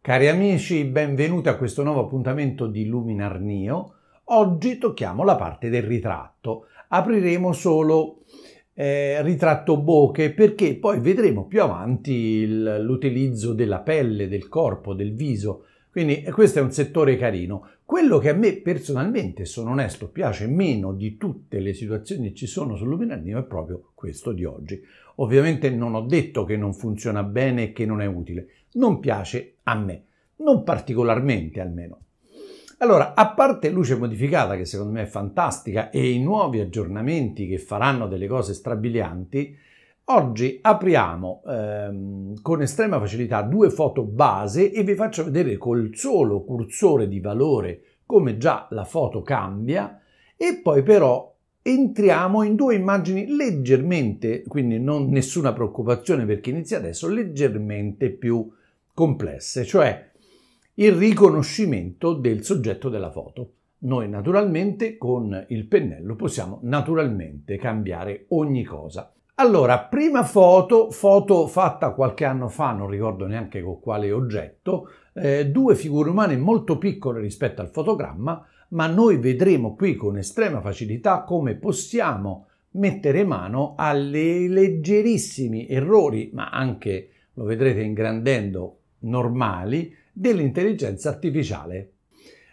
Cari amici, benvenuti a questo nuovo appuntamento di Luminar Luminarnio. Oggi tocchiamo la parte del ritratto. Apriremo solo eh, ritratto bokeh perché poi vedremo più avanti l'utilizzo della pelle, del corpo, del viso. Quindi eh, questo è un settore carino. Quello che a me personalmente, sono onesto, piace meno di tutte le situazioni che ci sono sul Luminar luminarnio è proprio questo di oggi. Ovviamente non ho detto che non funziona bene e che non è utile. Non piace a me, non particolarmente almeno. Allora, a parte luce modificata, che secondo me è fantastica, e i nuovi aggiornamenti che faranno delle cose strabilianti, oggi apriamo ehm, con estrema facilità due foto base e vi faccio vedere col solo cursore di valore come già la foto cambia e poi però entriamo in due immagini leggermente, quindi non nessuna preoccupazione perché inizia adesso, leggermente più complesse, cioè il riconoscimento del soggetto della foto. Noi naturalmente con il pennello possiamo naturalmente cambiare ogni cosa. Allora, prima foto, foto fatta qualche anno fa, non ricordo neanche con quale oggetto, eh, due figure umane molto piccole rispetto al fotogramma, ma noi vedremo qui con estrema facilità come possiamo mettere mano alle leggerissimi errori, ma anche, lo vedrete ingrandendo, normali dell'intelligenza artificiale.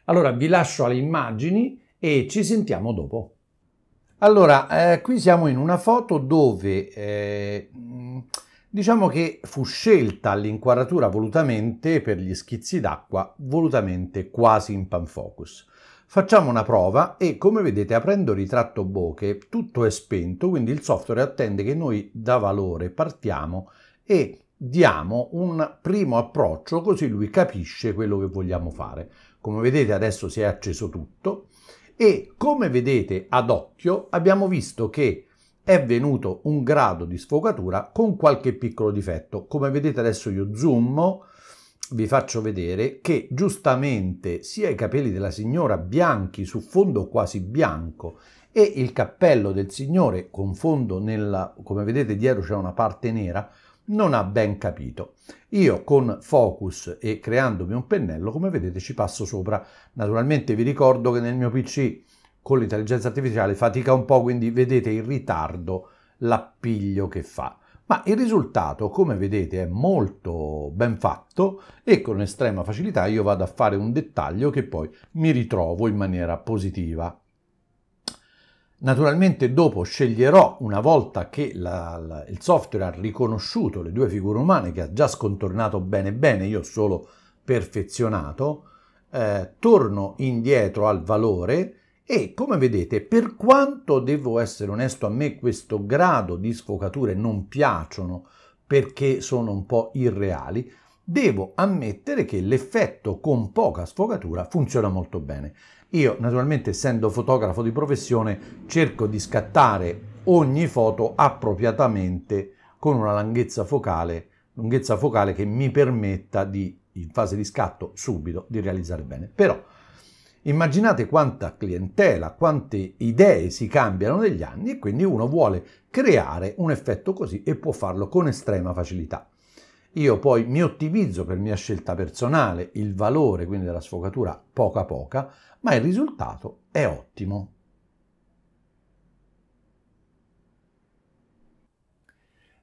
Allora vi lascio alle immagini e ci sentiamo dopo. Allora, eh, qui siamo in una foto dove eh, diciamo che fu scelta l'inquadratura volutamente per gli schizzi d'acqua, volutamente quasi in pan focus. Facciamo una prova e come vedete aprendo ritratto bokeh tutto è spento, quindi il software attende che noi da valore partiamo e diamo un primo approccio così lui capisce quello che vogliamo fare. Come vedete adesso si è acceso tutto e come vedete ad occhio abbiamo visto che è venuto un grado di sfogatura con qualche piccolo difetto. Come vedete adesso io zoom, vi faccio vedere che giustamente sia i capelli della signora bianchi su fondo quasi bianco e il cappello del signore con fondo nella, come vedete dietro c'è una parte nera, non ha ben capito. Io con Focus e creandomi un pennello, come vedete, ci passo sopra. Naturalmente vi ricordo che nel mio PC con l'intelligenza artificiale fatica un po', quindi vedete il ritardo l'appiglio che fa. Ma il risultato, come vedete, è molto ben fatto e con estrema facilità io vado a fare un dettaglio che poi mi ritrovo in maniera positiva. Naturalmente dopo sceglierò, una volta che la, la, il software ha riconosciuto le due figure umane, che ha già scontornato bene bene, io ho solo perfezionato, eh, torno indietro al valore e come vedete per quanto devo essere onesto a me questo grado di sfocature non piacciono perché sono un po' irreali, devo ammettere che l'effetto con poca sfogatura funziona molto bene. Io naturalmente essendo fotografo di professione cerco di scattare ogni foto appropriatamente con una lunghezza focale, lunghezza focale che mi permetta di, in fase di scatto subito, di realizzare bene. Però immaginate quanta clientela, quante idee si cambiano negli anni e quindi uno vuole creare un effetto così e può farlo con estrema facilità io poi mi ottimizzo per mia scelta personale il valore quindi della sfocatura poca poca, ma il risultato è ottimo.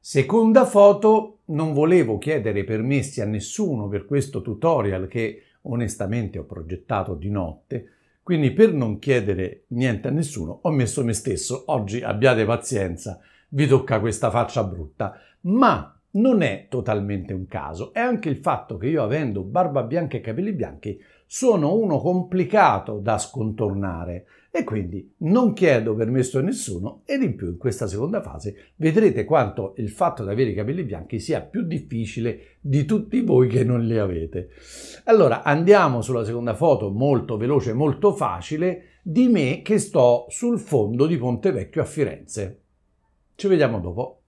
Seconda foto, non volevo chiedere permessi a nessuno per questo tutorial che onestamente ho progettato di notte, quindi per non chiedere niente a nessuno ho messo me stesso, oggi abbiate pazienza, vi tocca questa faccia brutta, ma non è totalmente un caso, è anche il fatto che io avendo barba bianca e capelli bianchi sono uno complicato da scontornare e quindi non chiedo permesso a nessuno ed in più in questa seconda fase vedrete quanto il fatto di avere i capelli bianchi sia più difficile di tutti voi che non li avete. Allora andiamo sulla seconda foto molto veloce, molto facile di me che sto sul fondo di Ponte Vecchio a Firenze. Ci vediamo dopo.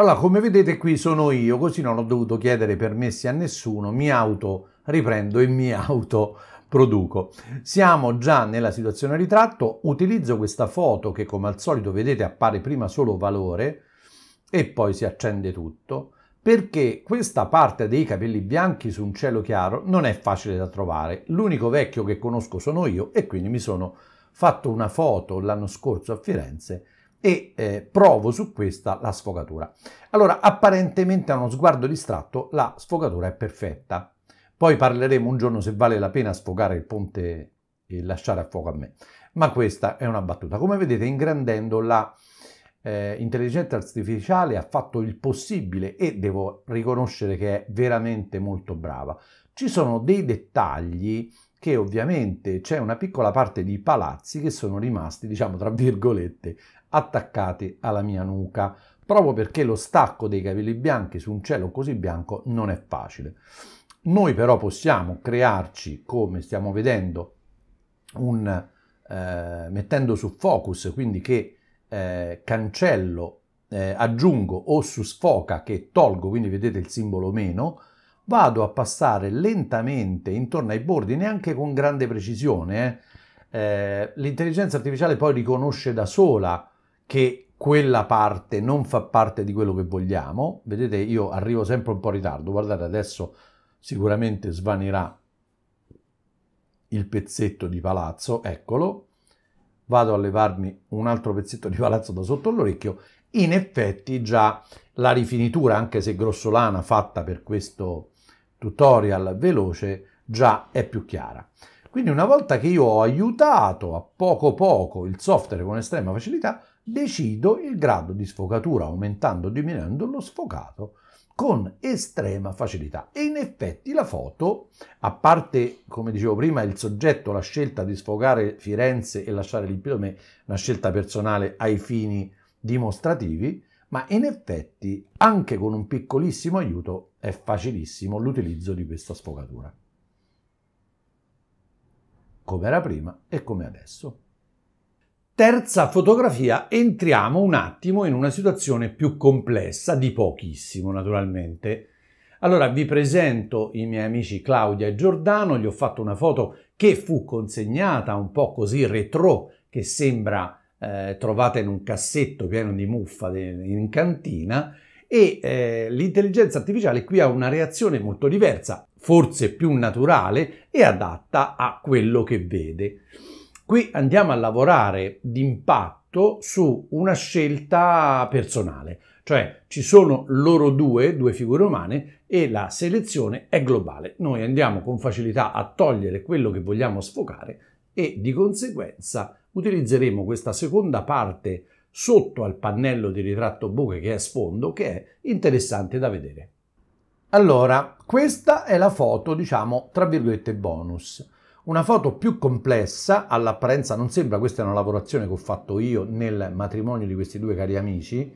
Allora, come vedete qui sono io, così non ho dovuto chiedere permessi a nessuno, mi auto riprendo e mi auto produco. Siamo già nella situazione ritratto, utilizzo questa foto che come al solito vedete appare prima solo valore e poi si accende tutto perché questa parte dei capelli bianchi su un cielo chiaro non è facile da trovare. L'unico vecchio che conosco sono io e quindi mi sono fatto una foto l'anno scorso a Firenze e eh, provo su questa la sfogatura. Allora, apparentemente a uno sguardo distratto la sfogatura è perfetta. Poi parleremo un giorno se vale la pena sfogare il ponte e lasciare a fuoco a me. Ma questa è una battuta. Come vedete, ingrandendo la eh, intelligenza artificiale ha fatto il possibile e devo riconoscere che è veramente molto brava. Ci sono dei dettagli che ovviamente c'è una piccola parte di palazzi che sono rimasti, diciamo tra virgolette, attaccati alla mia nuca, proprio perché lo stacco dei capelli bianchi su un cielo così bianco non è facile. Noi però possiamo crearci, come stiamo vedendo, un, eh, mettendo su focus, quindi che eh, cancello, eh, aggiungo o su sfoca che tolgo, quindi vedete il simbolo meno, vado a passare lentamente intorno ai bordi, neanche con grande precisione. Eh. Eh, l'intelligenza artificiale poi riconosce da sola che quella parte non fa parte di quello che vogliamo. Vedete, io arrivo sempre un po' in ritardo. Guardate, adesso sicuramente svanirà il pezzetto di palazzo, eccolo. Vado a levarmi un altro pezzetto di palazzo da sotto l'orecchio. In effetti già la rifinitura, anche se grossolana, fatta per questo tutorial veloce, già è più chiara. Quindi una volta che io ho aiutato a poco poco il software con estrema facilità, decido il grado di sfocatura aumentando o diminuendo lo sfocato con estrema facilità. E in effetti la foto, a parte, come dicevo prima, il soggetto, la scelta di sfogare Firenze e lasciare l'Ippidome, una scelta personale ai fini dimostrativi, ma in effetti anche con un piccolissimo aiuto è facilissimo l'utilizzo di questa sfogatura. Come era prima e come adesso. Terza fotografia, entriamo un attimo in una situazione più complessa, di pochissimo naturalmente. Allora vi presento i miei amici Claudia e Giordano, gli ho fatto una foto che fu consegnata un po' così retro, che sembra eh, trovata in un cassetto pieno di muffa in cantina, e eh, l'intelligenza artificiale qui ha una reazione molto diversa, forse più naturale e adatta a quello che vede. Qui andiamo a lavorare d'impatto su una scelta personale, cioè ci sono loro due, due figure umane, e la selezione è globale. Noi andiamo con facilità a togliere quello che vogliamo sfocare e di conseguenza utilizzeremo questa seconda parte sotto al pannello di ritratto buche che è a sfondo che è interessante da vedere. Allora, questa è la foto, diciamo, tra virgolette bonus. Una foto più complessa, all'apparenza non sembra, questa è una lavorazione che ho fatto io nel matrimonio di questi due cari amici,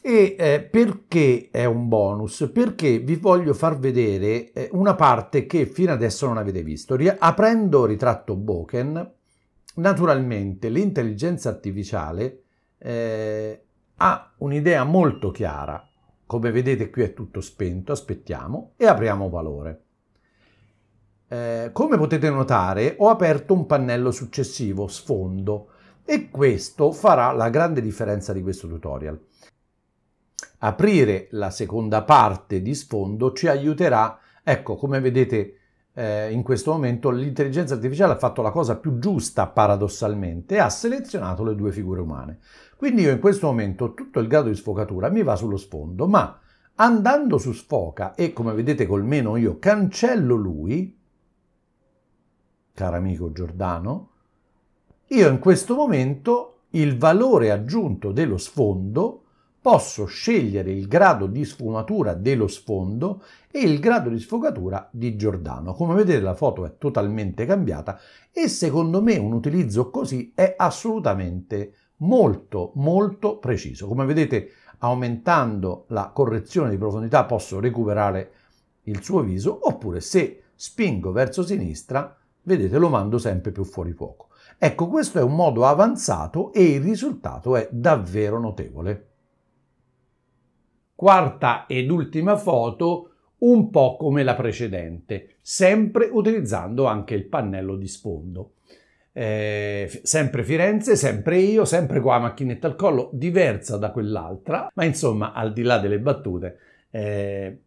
e eh, perché è un bonus? Perché vi voglio far vedere eh, una parte che fino adesso non avete visto. Ria aprendo ritratto Boken, naturalmente l'intelligenza artificiale eh, ha un'idea molto chiara. Come vedete qui è tutto spento, aspettiamo e apriamo valore. Eh, come potete notare ho aperto un pannello successivo, sfondo, e questo farà la grande differenza di questo tutorial. Aprire la seconda parte di sfondo ci aiuterà, ecco come vedete eh, in questo momento l'intelligenza artificiale ha fatto la cosa più giusta paradossalmente, e ha selezionato le due figure umane. Quindi io in questo momento tutto il grado di sfocatura mi va sullo sfondo, ma andando su sfoca e come vedete col meno io cancello lui, caro amico Giordano, io in questo momento il valore aggiunto dello sfondo posso scegliere il grado di sfumatura dello sfondo e il grado di sfogatura di Giordano. Come vedete la foto è totalmente cambiata e secondo me un utilizzo così è assolutamente molto molto preciso. Come vedete aumentando la correzione di profondità posso recuperare il suo viso oppure se spingo verso sinistra vedete lo mando sempre più fuori fuoco. Ecco, questo è un modo avanzato e il risultato è davvero notevole. Quarta ed ultima foto, un po' come la precedente, sempre utilizzando anche il pannello di sfondo. Eh, sempre Firenze, sempre io, sempre qua macchinetta al collo, diversa da quell'altra, ma insomma, al di là delle battute, eh,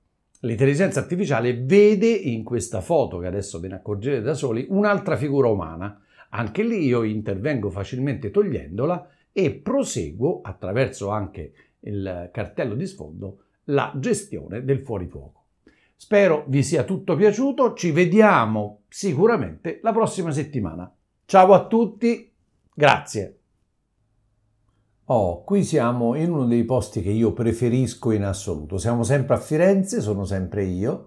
L'intelligenza artificiale vede in questa foto, che adesso ve ne accorgerete da soli, un'altra figura umana. Anche lì io intervengo facilmente togliendola e proseguo attraverso anche il cartello di sfondo la gestione del fuorifuoco. Spero vi sia tutto piaciuto, ci vediamo sicuramente la prossima settimana. Ciao a tutti, grazie. Oh, qui siamo in uno dei posti che io preferisco in assoluto. Siamo sempre a Firenze, sono sempre io.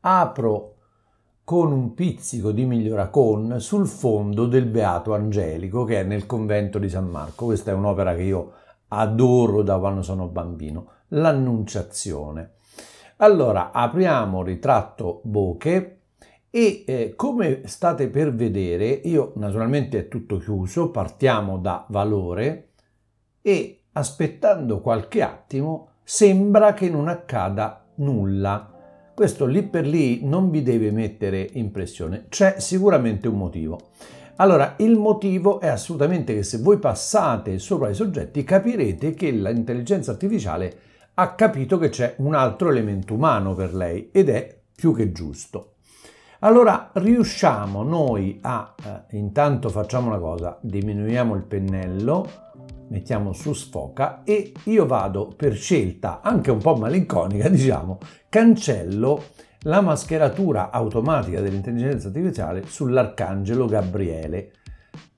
Apro con un pizzico di miglioracon sul fondo del Beato Angelico che è nel convento di San Marco. Questa è un'opera che io adoro da quando sono bambino, l'Annunciazione. Allora, apriamo ritratto Boche e eh, come state per vedere, io naturalmente è tutto chiuso, partiamo da valore e, aspettando qualche attimo, sembra che non accada nulla. Questo lì per lì non vi deve mettere impressione, c'è sicuramente un motivo. Allora, il motivo è assolutamente che se voi passate sopra i soggetti capirete che l'intelligenza artificiale ha capito che c'è un altro elemento umano per lei ed è più che giusto. Allora riusciamo noi a, eh, intanto facciamo una cosa, diminuiamo il pennello, mettiamo su sfoca e io vado per scelta anche un po' malinconica, diciamo, cancello la mascheratura automatica dell'intelligenza artificiale sull'arcangelo Gabriele.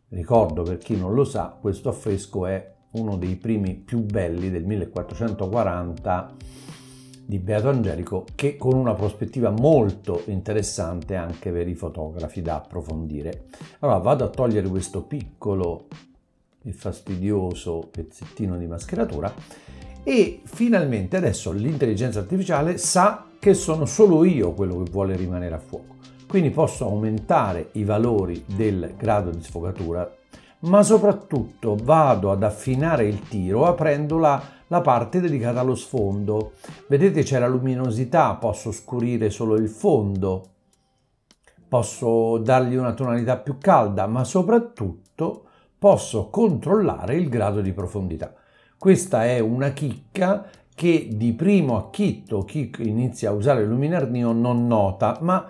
Ricordo per chi non lo sa, questo affresco è uno dei primi più belli del 1440 di Beato Angelico che con una prospettiva molto interessante anche per i fotografi da approfondire. Allora vado a togliere questo piccolo e fastidioso pezzettino di mascheratura e finalmente adesso l'intelligenza artificiale sa che sono solo io quello che vuole rimanere a fuoco. Quindi posso aumentare i valori del grado di sfocatura, ma soprattutto vado ad affinare il tiro aprendola la parte dedicata allo sfondo. Vedete c'è la luminosità, posso scurire solo il fondo, posso dargli una tonalità più calda, ma soprattutto posso controllare il grado di profondità. Questa è una chicca che di primo acchitto chi inizia a usare il luminarnio non nota, ma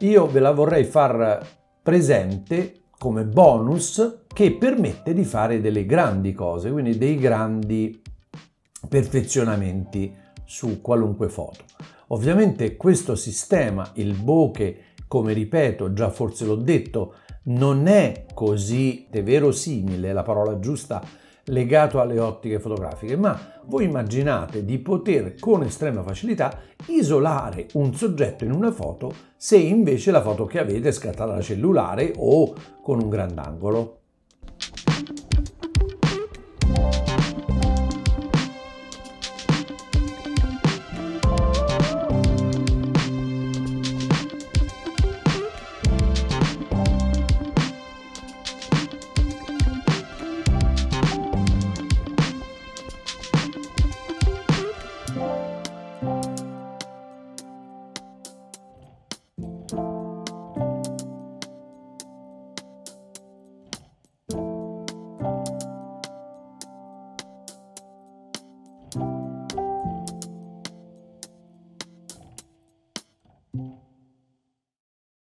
io ve la vorrei far presente come bonus che permette di fare delle grandi cose, quindi dei grandi perfezionamenti su qualunque foto. Ovviamente questo sistema, il bokeh, come ripeto, già forse l'ho detto, non è così verosimile, la parola giusta, legato alle ottiche fotografiche, ma voi immaginate di poter con estrema facilità isolare un soggetto in una foto se invece la foto che avete è scattata da cellulare o con un grandangolo.